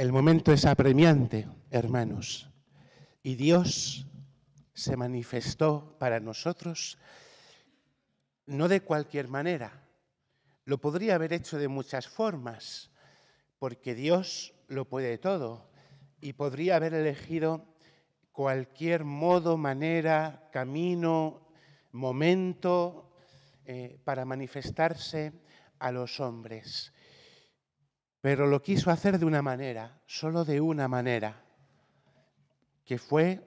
El momento es apremiante, hermanos, y Dios se manifestó para nosotros no de cualquier manera. Lo podría haber hecho de muchas formas, porque Dios lo puede todo y podría haber elegido cualquier modo, manera, camino, momento eh, para manifestarse a los hombres. Pero lo quiso hacer de una manera, solo de una manera, que fue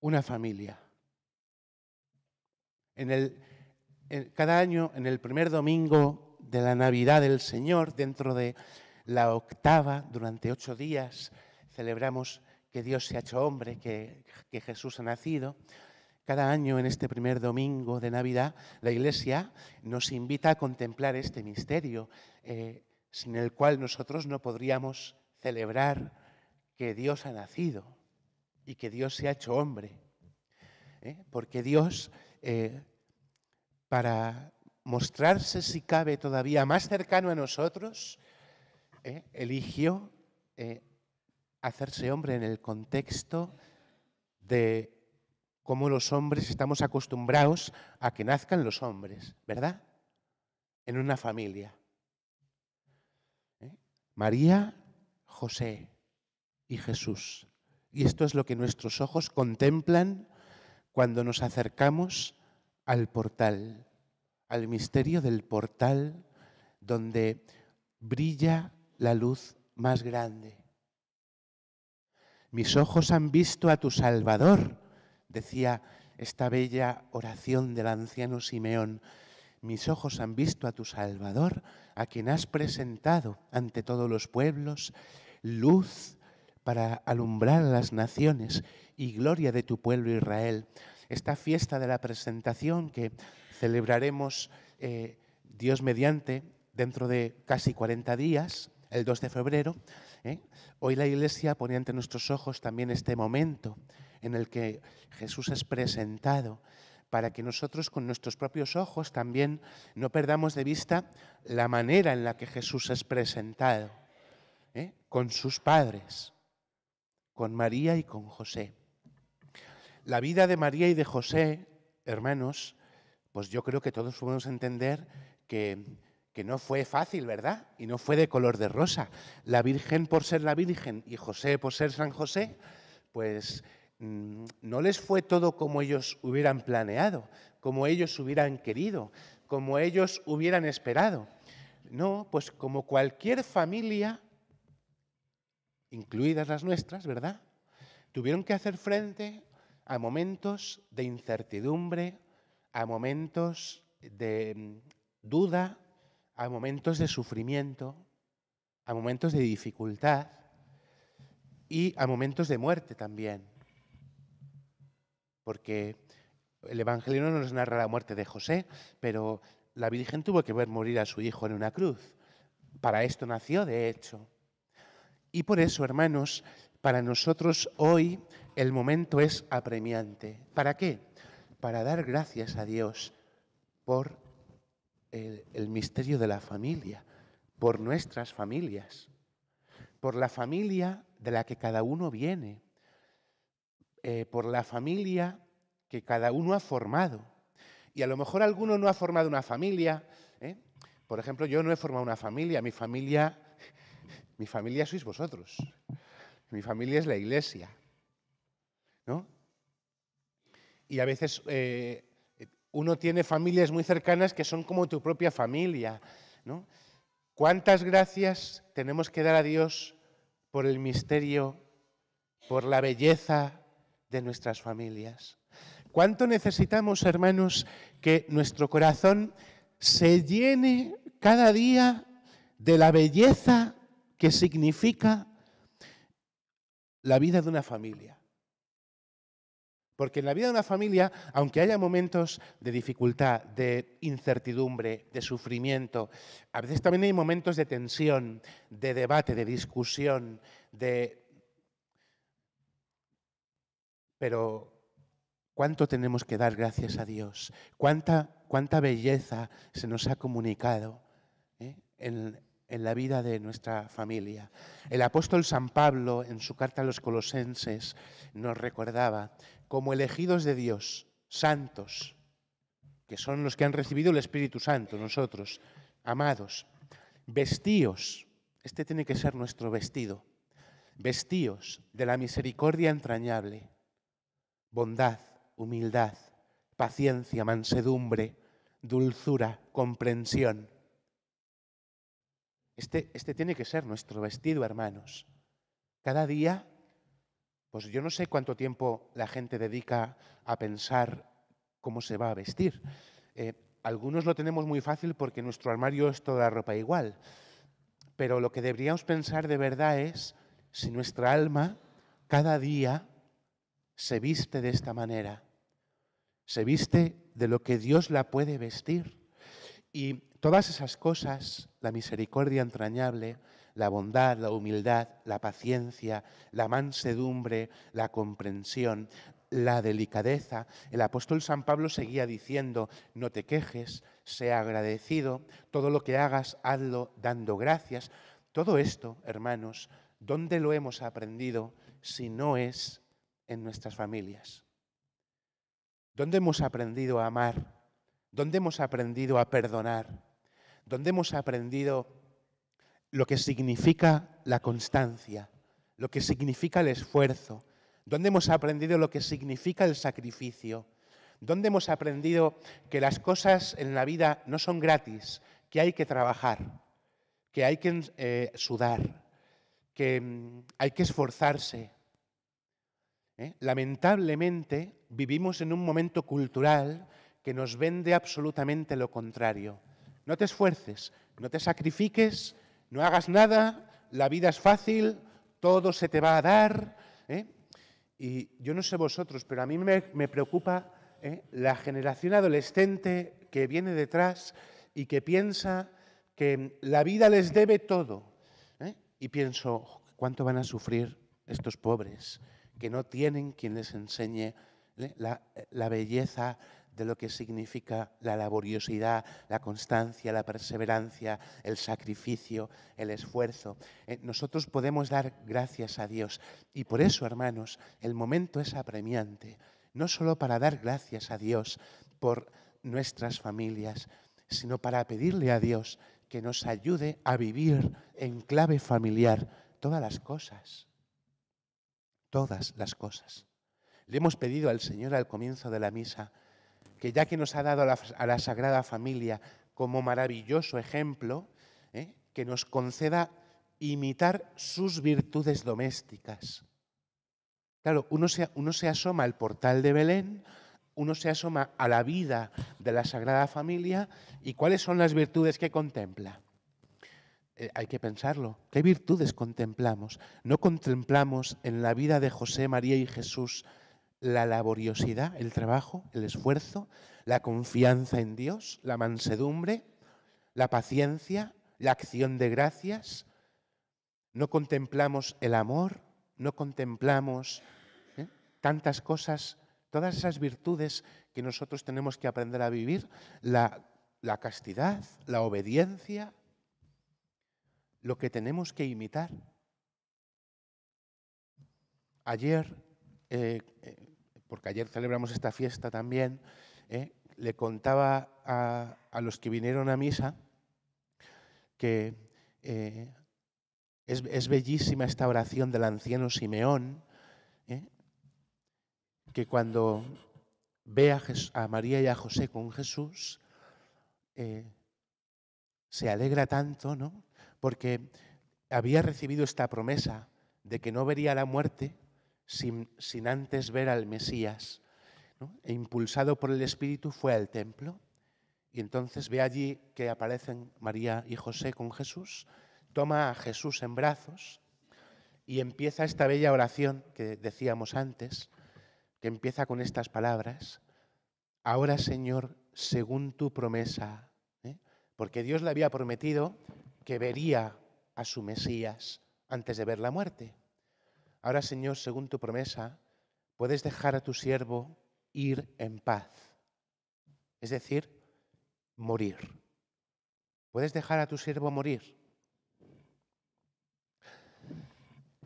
una familia. En el, cada año, en el primer domingo de la Navidad del Señor, dentro de la octava, durante ocho días, celebramos que Dios se ha hecho hombre, que, Jesús ha nacido. Cada año en este primer domingo de Navidad, la Iglesia nos invita a contemplar este misterio, eh, sin el cual nosotros no podríamos celebrar que Dios ha nacido y que Dios se ha hecho hombre. ¿eh? Porque Dios, eh, para mostrarse si cabe todavía más cercano a nosotros, ¿eh? eligió hacerse hombre en el contexto de cómo los hombres estamos acostumbrados a que nazcan los hombres, ¿verdad? En una familia. María, José y Jesús. Y esto es lo que nuestros ojos contemplan cuando nos acercamos al portal, al misterio del portal donde brilla la luz más grande. Mis ojos han visto a tu Salvador, decía esta bella oración del anciano Simeón. Mis ojos han visto a tu Salvador, a quien has presentado ante todos los pueblos, luz para alumbrar a las naciones y gloria de tu pueblo Israel. Esta fiesta de la presentación que celebraremos eh, Dios mediante dentro de casi 40 días, el 2 de febrero, ¿eh? hoy la Iglesia pone ante nuestros ojos también este momento en el que Jesús es presentado para que nosotros con nuestros propios ojos también no perdamos de vista la manera en la que Jesús es presentado, ¿eh? con sus padres, con María y con José. La vida de María y de José, hermanos, pues yo creo que todos podemos entender que, que no fue fácil, ¿verdad? Y no fue de color de rosa. La Virgen por ser la Virgen y José por ser San José, pues Mm, no les fue todo como ellos hubieran planeado, como ellos hubieran querido, como ellos hubieran esperado. No, pues como cualquier familia, incluidas las nuestras, ¿verdad? Tuvieron que hacer frente a momentos de incertidumbre, a momentos de mm, duda, a momentos de sufrimiento, a momentos de dificultad y a momentos de muerte también porque el Evangelio no nos narra la muerte de José, pero la Virgen tuvo que ver morir a su hijo en una cruz. Para esto nació, de hecho. Y por eso, hermanos, para nosotros hoy el momento es apremiante. ¿Para qué? Para dar gracias a Dios por el, misterio de la familia, por nuestras familias, por la familia de la que cada uno viene, eh, por la familia que cada uno ha formado. Y a lo mejor alguno no ha formado una familia. ¿eh? Por ejemplo, yo no he formado una familia. Mi familia, mi familia sois vosotros. Mi familia es la iglesia. ¿no? Y a veces eh, uno tiene familias muy cercanas que son como tu propia familia. ¿no? ¿Cuántas gracias tenemos que dar a Dios por el misterio, por la belleza de nuestras familias. ¿Cuánto necesitamos, hermanos, que nuestro corazón se llene cada día de la belleza que significa la vida de una familia? Porque en la vida de una familia, aunque haya momentos de dificultad, de incertidumbre, de sufrimiento, a veces también hay momentos de tensión, de debate, de discusión, de pero cuánto tenemos que dar gracias a Dios, cuánta, cuánta belleza se nos ha comunicado eh, en, en la vida de nuestra familia. El apóstol San Pablo, en su carta a los colosenses, nos recordaba, como elegidos de Dios, santos, que son los que han recibido el Espíritu Santo, nosotros, amados, vestíos, este tiene que ser nuestro vestido, vestíos de la misericordia entrañable bondad, humildad, paciencia, mansedumbre, dulzura, comprensión. Este, este, tiene que ser nuestro vestido, hermanos. Cada día, pues yo no sé cuánto tiempo la gente dedica a pensar cómo se va a vestir. Eh, algunos lo tenemos muy fácil porque nuestro armario es toda ropa igual. Pero lo que deberíamos pensar de verdad es si nuestra alma cada día se viste de esta manera. Se viste de lo que Dios la puede vestir. Y todas esas cosas, la misericordia entrañable, la bondad, la humildad, la paciencia, la mansedumbre, la comprensión, la delicadeza. El apóstol San Pablo seguía diciendo, no te quejes, sea agradecido, todo lo que hagas, hazlo dando gracias. Todo esto, hermanos, ¿dónde lo hemos aprendido si no es en nuestras familias? ¿Dónde hemos aprendido a amar? ¿Dónde hemos aprendido a perdonar? ¿Dónde hemos aprendido lo que significa la constancia, lo que significa el esfuerzo? ¿Dónde hemos aprendido lo que significa el sacrificio? ¿Dónde hemos aprendido que las cosas en la vida no son gratis, que hay que trabajar, que hay que eh, sudar, que mm, hay que esforzarse, ¿eh? Lamentablemente vivimos en un momento cultural que nos vende absolutamente lo contrario. No te esfuerces, no te sacrifiques, no hagas nada, la vida es fácil, todo se te va a dar. ¿eh? Y yo no sé vosotros, pero a mí me, preocupa ¿eh? la generación adolescente que viene detrás y que piensa que la vida les debe todo. Y pienso, ¿cuánto van a sufrir estos pobres? que no tienen quien les enseñe la, belleza de lo que significa la laboriosidad, la constancia, la perseverancia, el sacrificio, el esfuerzo. Eh, nosotros podemos dar gracias a Dios y por eso, hermanos, el momento es apremiante, no solo para dar gracias a Dios por nuestras familias, sino para pedirle a Dios que nos ayude a vivir en clave familiar todas las cosas todas las cosas. Le hemos pedido al Señor al comienzo de la misa que ya que nos ha dado a la, Sagrada Familia como maravilloso ejemplo, ¿eh? que nos conceda imitar sus virtudes domésticas. Claro, uno uno se asoma al portal de Belén, uno se asoma a la vida de la Sagrada Familia y cuáles son las virtudes que contempla. Eh, hay que pensarlo. ¿Qué virtudes contemplamos? ¿No contemplamos en la vida de José, María y Jesús la laboriosidad, el trabajo, el esfuerzo, la confianza en Dios, la mansedumbre, la paciencia, la acción de gracias? ¿No contemplamos el amor? ¿No contemplamos eh, tantas cosas, todas esas virtudes que nosotros tenemos que aprender a vivir? la castidad, la obediencia, lo que tenemos que imitar. Ayer, eh, eh, porque ayer celebramos esta fiesta también, eh, le contaba a, los que vinieron a misa que es, bellísima esta oración del anciano Simeón, que cuando ve a, a María y a José con Jesús, se alegra tanto, ¿no? porque había recibido esta promesa de que no vería la muerte sin, antes ver al Mesías. E impulsado por el Espíritu fue al templo y entonces ve allí que aparecen María y José con Jesús, toma a Jesús en brazos y empieza esta bella oración que decíamos antes, que empieza con estas palabras, ahora Señor, según tu promesa, ¿eh? porque Dios le había prometido que vería a su Mesías antes de ver la muerte. Ahora, Señor, según tu promesa, puedes dejar a tu siervo ir en paz, es decir, morir. Puedes dejar a tu siervo morir.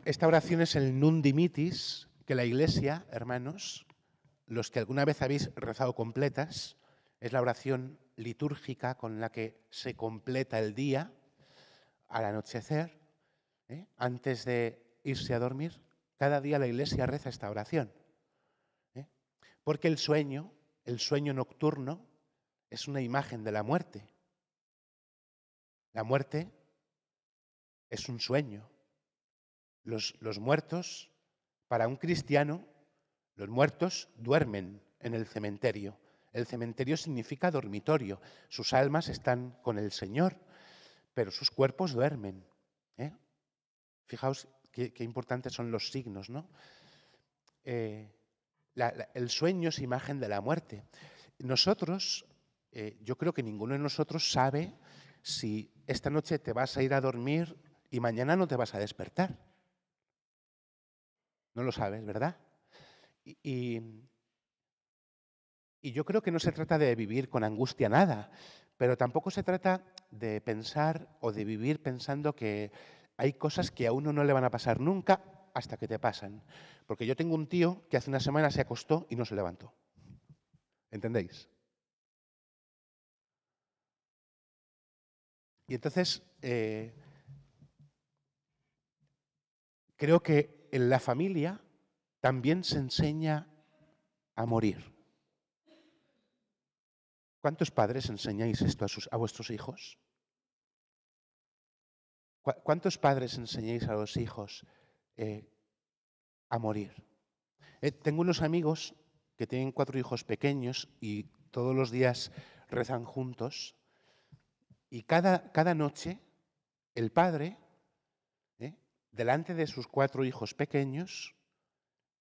Esta oración es el Nundimitis, que la Iglesia, hermanos, los que alguna vez habéis rezado completas, es la oración litúrgica con la que se completa el día al anochecer, ¿eh? antes de irse a dormir, cada día la iglesia reza esta oración. ¿eh? Porque el sueño, el sueño nocturno, es una imagen de la muerte. La muerte es un sueño. Los, los muertos, para un cristiano, los muertos duermen en el cementerio. El cementerio significa dormitorio. Sus almas están con el Señor pero sus cuerpos duermen. ¿eh? Fijaos qué, importantes son los signos, ¿no? Eh, el sueño es imagen de la muerte. Nosotros, eh, yo creo que ninguno de nosotros sabe si esta noche te vas a ir a dormir y mañana no te vas a despertar. No lo sabes, ¿verdad? y yo creo que no se trata de vivir con angustia nada, pero tampoco se trata de pensar o de vivir pensando que hay cosas que a uno no le van a pasar nunca hasta que te pasan. Porque yo tengo un tío que hace una semana se acostó y no se levantó. ¿Entendéis? Y entonces, eh, creo que en la familia también se enseña a morir. ¿Cuántos padres enseñáis esto a, vuestros hijos? ¿Cuántos padres enseñáis a los hijos eh, a morir? Eh, tengo unos amigos que tienen cuatro hijos pequeños y todos los días rezan juntos. Y cada, noche el padre, eh, delante de sus cuatro hijos pequeños,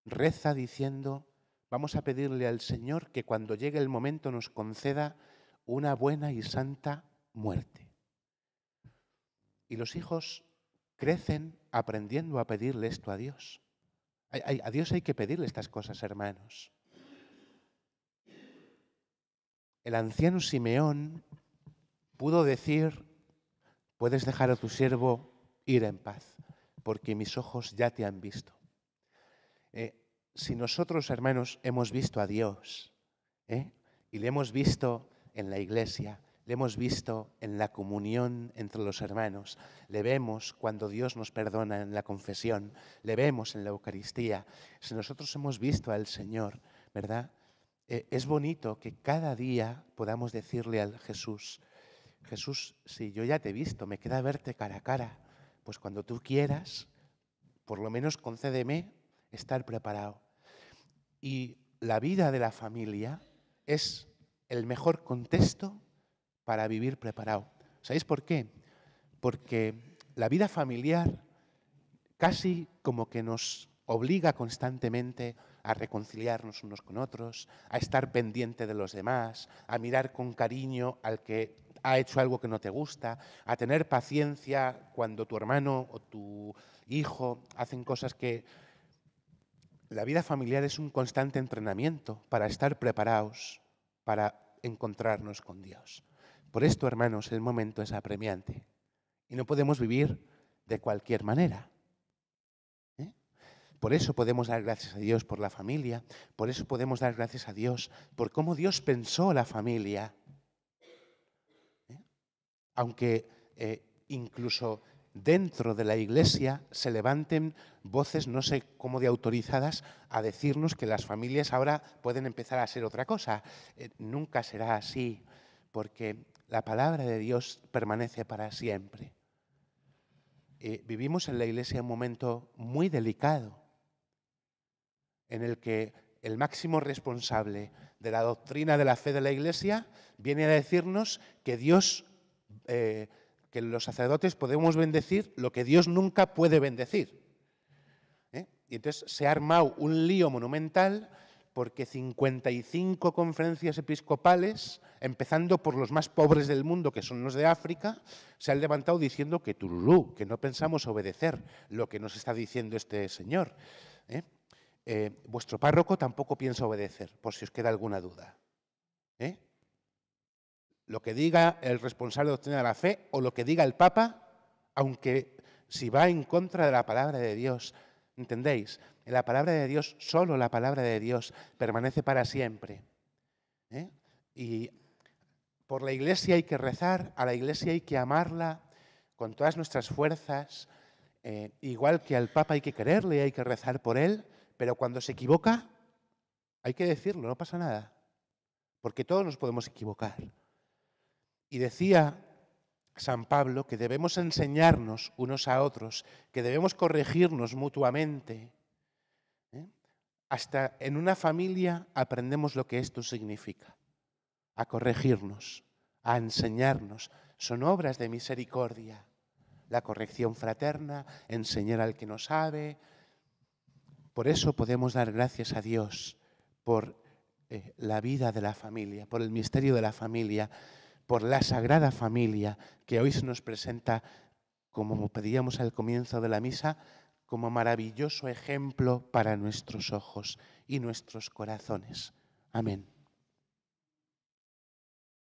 reza diciendo, Vamos a pedirle al Señor que cuando llegue el momento nos conceda una buena y santa muerte. Y los hijos crecen aprendiendo a pedirle esto a Dios. A Dios hay que pedirle estas cosas, hermanos. El anciano Simeón pudo decir, puedes dejar a tu siervo ir en paz, porque mis ojos ya te han visto. Eh, si nosotros, hermanos, hemos visto a Dios ¿eh? y le hemos visto en la iglesia, le hemos visto en la comunión entre los hermanos, le vemos cuando Dios nos perdona en la confesión, le vemos en la Eucaristía. Si nosotros hemos visto al Señor, ¿verdad? Eh, es bonito que cada día podamos decirle al Jesús, Jesús, si yo ya te he visto, me queda verte cara a cara, pues cuando tú quieras, por lo menos concédeme estar preparado. Y la vida de la familia es el mejor contexto para vivir preparado. ¿Sabéis por qué? Porque la vida familiar casi como que nos obliga constantemente a reconciliarnos unos con otros, a estar pendiente de los demás, a mirar con cariño al que ha hecho algo que no te gusta, a tener paciencia cuando tu hermano o tu hijo hacen cosas que la vida familiar es un constante entrenamiento para estar preparados para encontrarnos con Dios. Por esto, hermanos, el momento es apremiante y no podemos vivir de cualquier manera. ¿eh? Por eso podemos dar gracias a Dios por la familia, por eso podemos dar gracias a Dios por cómo Dios pensó la familia. ¿eh? Aunque eh, incluso dentro de la Iglesia se levanten voces, no sé cómo de autorizadas, a decirnos que las familias ahora pueden empezar a ser otra cosa. Eh, nunca será así, porque la palabra de Dios permanece para siempre. Eh, vivimos en la Iglesia un momento muy delicado, en el que el máximo responsable de la doctrina de la fe de la Iglesia viene a decirnos que Dios... Eh, que los sacerdotes podemos bendecir lo que Dios nunca puede bendecir. ¿eh? Y entonces se ha armado un lío monumental porque 55 conferencias episcopales, empezando por los más pobres del mundo, que son los de África, se han levantado diciendo que tururú, que no pensamos obedecer lo que nos está diciendo este señor. ¿eh? Eh, vuestro párroco tampoco piensa obedecer, por si os queda alguna duda. ¿Eh? Lo que diga el responsable de doctrina la fe o lo que diga el Papa, aunque si va en contra de la palabra de Dios, ¿entendéis? En la palabra de Dios, solo la palabra de Dios permanece para siempre. ¿eh? Y por la iglesia hay que rezar, a la iglesia hay que amarla con todas nuestras fuerzas, eh, igual que al Papa hay que quererle, y hay que rezar por él, pero cuando se equivoca, hay que decirlo, no pasa nada, porque todos nos podemos equivocar. Y decía San Pablo que debemos enseñarnos unos a otros, que debemos corregirnos mutuamente. ¿eh? Hasta en una familia aprendemos lo que esto significa, a corregirnos, a enseñarnos. Son obras de misericordia, la corrección fraterna, enseñar al que no sabe. Por eso podemos dar gracias a Dios por eh, la vida de la familia, por el misterio de la familia por la Sagrada Familia que hoy se nos presenta, como pedíamos al comienzo de la misa, como maravilloso ejemplo para nuestros ojos y nuestros corazones. Amén.